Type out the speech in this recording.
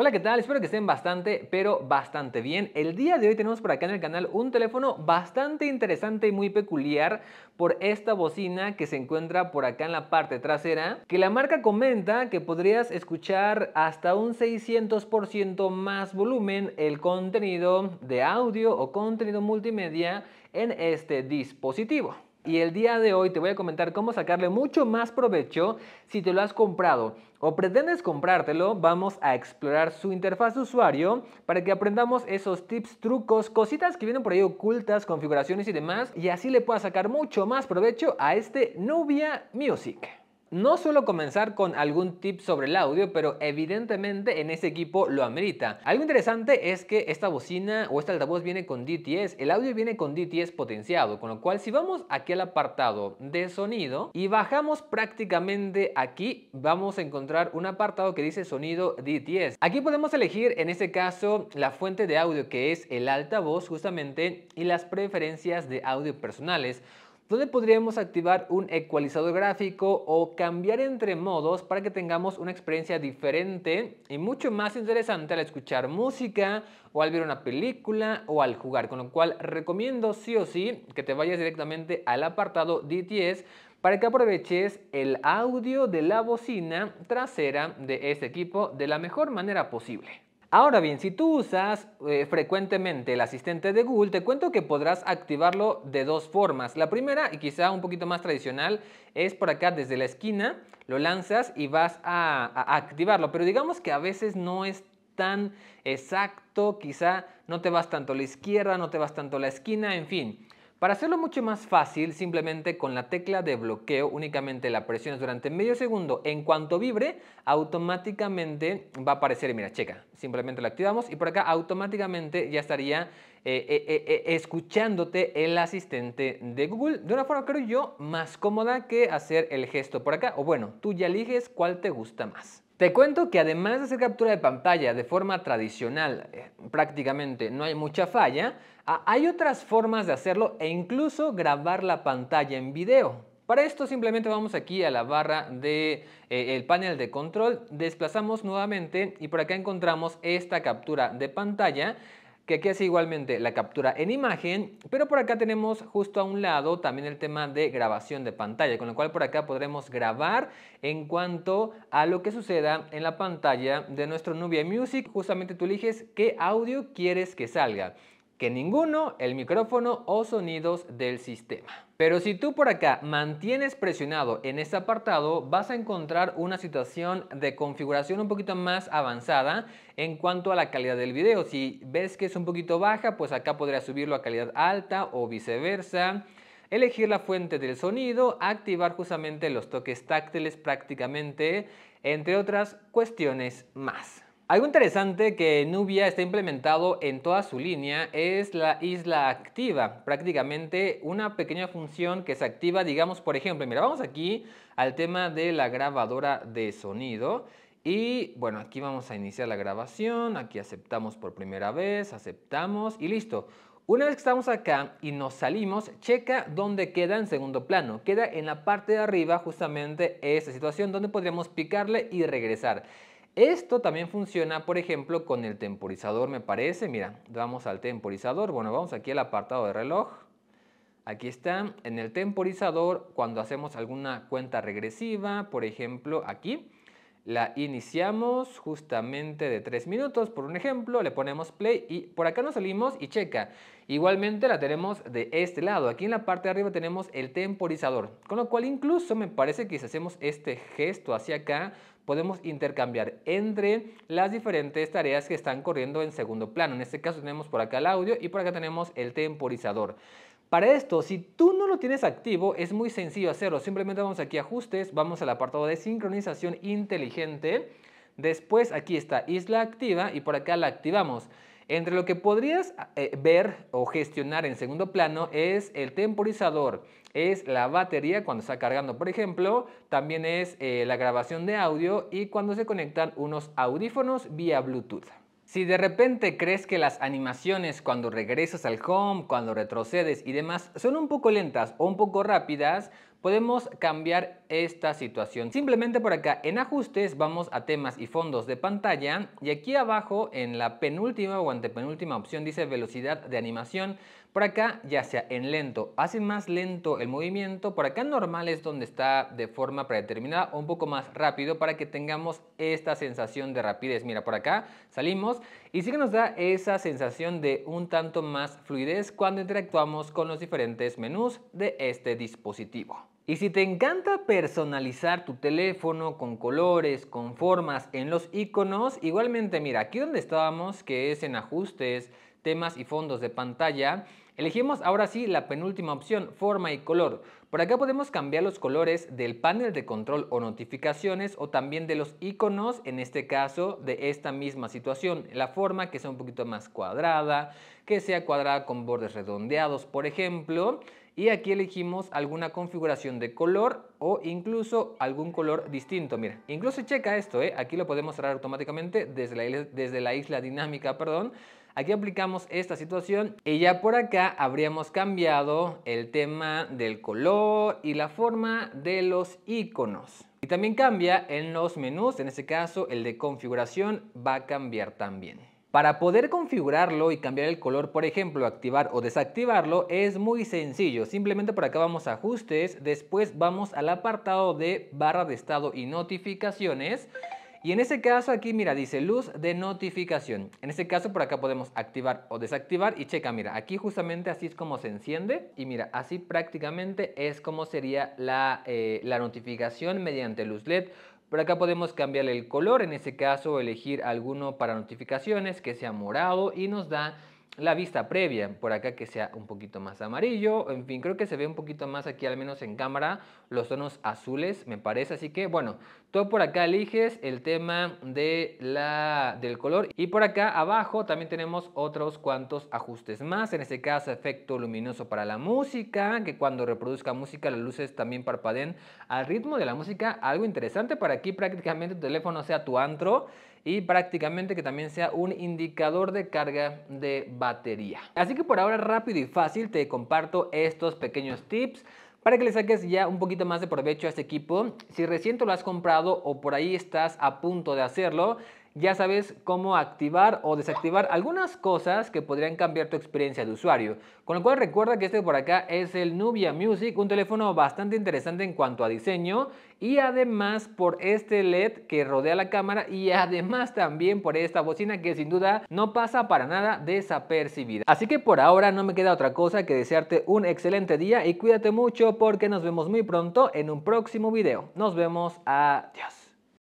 Hola, ¿qué tal? Espero que estén bastante, pero bastante bien. El día de hoy tenemos por acá en el canal un teléfono bastante interesante y muy peculiar por esta bocina que se encuentra por acá en la parte trasera, que la marca comenta que podrías escuchar hasta un 600% más volumen el contenido de audio o contenido multimedia en este dispositivo y el día de hoy te voy a comentar cómo sacarle mucho más provecho si te lo has comprado o pretendes comprártelo, vamos a explorar su interfaz de usuario para que aprendamos esos tips, trucos, cositas que vienen por ahí ocultas, configuraciones y demás y así le puedas sacar mucho más provecho a este Nubia Music. No suelo comenzar con algún tip sobre el audio, pero evidentemente en ese equipo lo amerita. Algo interesante es que esta bocina o este altavoz viene con DTS, el audio viene con DTS potenciado, con lo cual si vamos aquí al apartado de sonido y bajamos prácticamente aquí, vamos a encontrar un apartado que dice sonido DTS. Aquí podemos elegir en este caso la fuente de audio que es el altavoz justamente y las preferencias de audio personales donde podríamos activar un ecualizador gráfico o cambiar entre modos para que tengamos una experiencia diferente y mucho más interesante al escuchar música o al ver una película o al jugar, con lo cual recomiendo sí o sí que te vayas directamente al apartado DTS para que aproveches el audio de la bocina trasera de este equipo de la mejor manera posible. Ahora bien, si tú usas eh, frecuentemente el asistente de Google, te cuento que podrás activarlo de dos formas. La primera, y quizá un poquito más tradicional, es por acá desde la esquina, lo lanzas y vas a, a activarlo. Pero digamos que a veces no es tan exacto, quizá no te vas tanto a la izquierda, no te vas tanto a la esquina, en fin. Para hacerlo mucho más fácil, simplemente con la tecla de bloqueo únicamente la presionas durante medio segundo. En cuanto vibre, automáticamente va a aparecer, mira, checa, simplemente la activamos y por acá automáticamente ya estaría eh, eh, eh, escuchándote el asistente de Google de una forma, creo yo, más cómoda que hacer el gesto por acá. O bueno, tú ya eliges cuál te gusta más. Te cuento que además de hacer captura de pantalla de forma tradicional, eh, prácticamente no hay mucha falla, hay otras formas de hacerlo e incluso grabar la pantalla en video. Para esto simplemente vamos aquí a la barra del de, eh, panel de control, desplazamos nuevamente y por acá encontramos esta captura de pantalla que aquí hace igualmente la captura en imagen, pero por acá tenemos justo a un lado también el tema de grabación de pantalla, con lo cual por acá podremos grabar en cuanto a lo que suceda en la pantalla de nuestro Nubia Music. Justamente tú eliges qué audio quieres que salga que ninguno el micrófono o sonidos del sistema. Pero si tú por acá mantienes presionado en este apartado, vas a encontrar una situación de configuración un poquito más avanzada en cuanto a la calidad del video. Si ves que es un poquito baja, pues acá podrías subirlo a calidad alta o viceversa elegir la fuente del sonido, activar justamente los toques táctiles prácticamente, entre otras cuestiones más. Algo interesante que Nubia está implementado en toda su línea es la isla activa, prácticamente una pequeña función que se activa, digamos, por ejemplo, mira, vamos aquí al tema de la grabadora de sonido y bueno, aquí vamos a iniciar la grabación, aquí aceptamos por primera vez, aceptamos y listo. Una vez que estamos acá y nos salimos, checa dónde queda en segundo plano. Queda en la parte de arriba justamente esta situación donde podríamos picarle y regresar. Esto también funciona, por ejemplo, con el temporizador, me parece. Mira, vamos al temporizador. Bueno, vamos aquí al apartado de reloj. Aquí está, en el temporizador, cuando hacemos alguna cuenta regresiva, por ejemplo, aquí, la iniciamos justamente de 3 minutos, por un ejemplo, le ponemos play y por acá nos salimos y checa. Igualmente la tenemos de este lado, aquí en la parte de arriba tenemos el temporizador, con lo cual incluso me parece que si hacemos este gesto hacia acá, podemos intercambiar entre las diferentes tareas que están corriendo en segundo plano. En este caso tenemos por acá el audio y por acá tenemos el temporizador. Para esto, si tú no lo tienes activo, es muy sencillo hacerlo. Simplemente vamos aquí a ajustes, vamos al apartado de sincronización inteligente. Después aquí está isla activa y por acá la activamos. Entre lo que podrías eh, ver o gestionar en segundo plano es el temporizador, es la batería cuando está cargando, por ejemplo, también es eh, la grabación de audio y cuando se conectan unos audífonos vía Bluetooth. Si de repente crees que las animaciones cuando regresas al home, cuando retrocedes y demás son un poco lentas o un poco rápidas, podemos cambiar esta situación. Simplemente por acá en ajustes vamos a temas y fondos de pantalla y aquí abajo en la penúltima o antepenúltima opción dice velocidad de animación. Por acá, ya sea en lento, hace más lento el movimiento. Por acá normal es donde está de forma predeterminada o un poco más rápido para que tengamos esta sensación de rapidez. Mira, por acá salimos y sí que nos da esa sensación de un tanto más fluidez cuando interactuamos con los diferentes menús de este dispositivo. Y si te encanta personalizar tu teléfono con colores, con formas, en los iconos, igualmente mira, aquí donde estábamos, que es en ajustes, temas y fondos de pantalla, elegimos ahora sí la penúltima opción, forma y color. Por acá podemos cambiar los colores del panel de control o notificaciones o también de los iconos, en este caso de esta misma situación. La forma que sea un poquito más cuadrada, que sea cuadrada con bordes redondeados, por ejemplo. Y aquí elegimos alguna configuración de color o incluso algún color distinto. Mira, incluso checa esto, ¿eh? aquí lo podemos cerrar automáticamente desde la, desde la isla dinámica, perdón. Aquí aplicamos esta situación y ya por acá habríamos cambiado el tema del color y la forma de los iconos. Y también cambia en los menús, en este caso el de configuración va a cambiar también. Para poder configurarlo y cambiar el color, por ejemplo, activar o desactivarlo, es muy sencillo. Simplemente por acá vamos a ajustes, después vamos al apartado de barra de estado y notificaciones. Y en ese caso aquí, mira, dice luz de notificación. En ese caso por acá podemos activar o desactivar y checa, mira, aquí justamente así es como se enciende y mira, así prácticamente es como sería eh, la, notificación mediante luz LED. Por acá podemos cambiarle el color, en ese caso elegir alguno para notificaciones que sea morado y nos da la vista previa, por acá que sea un poquito más amarillo, en fin, creo que se ve un poquito más aquí, al menos en cámara, los tonos azules, me parece, así que bueno, Tú por acá eliges el tema de la, del color y por acá abajo también tenemos otros cuantos ajustes más. En este caso efecto luminoso para la música, que cuando reproduzca música las luces también parpadeen al ritmo de la música. Algo interesante para aquí prácticamente tu teléfono sea tu antro y prácticamente que también sea un indicador de carga de batería. Así que por ahora rápido y fácil te comparto estos pequeños tips para que le saques ya un poquito más de provecho a este equipo. Si recién lo has comprado o por ahí estás a punto de hacerlo, ya sabes cómo activar o desactivar algunas cosas que podrían cambiar tu experiencia de usuario. Con lo cual recuerda que este por acá es el Nubia Music, un teléfono bastante interesante en cuanto a diseño y además por este LED que rodea la cámara y además también por esta bocina que sin duda no pasa para nada desapercibida. Así que por ahora no me queda otra cosa que desearte un excelente día y cuídate mucho porque nos vemos muy pronto en un próximo video. Nos vemos, adiós.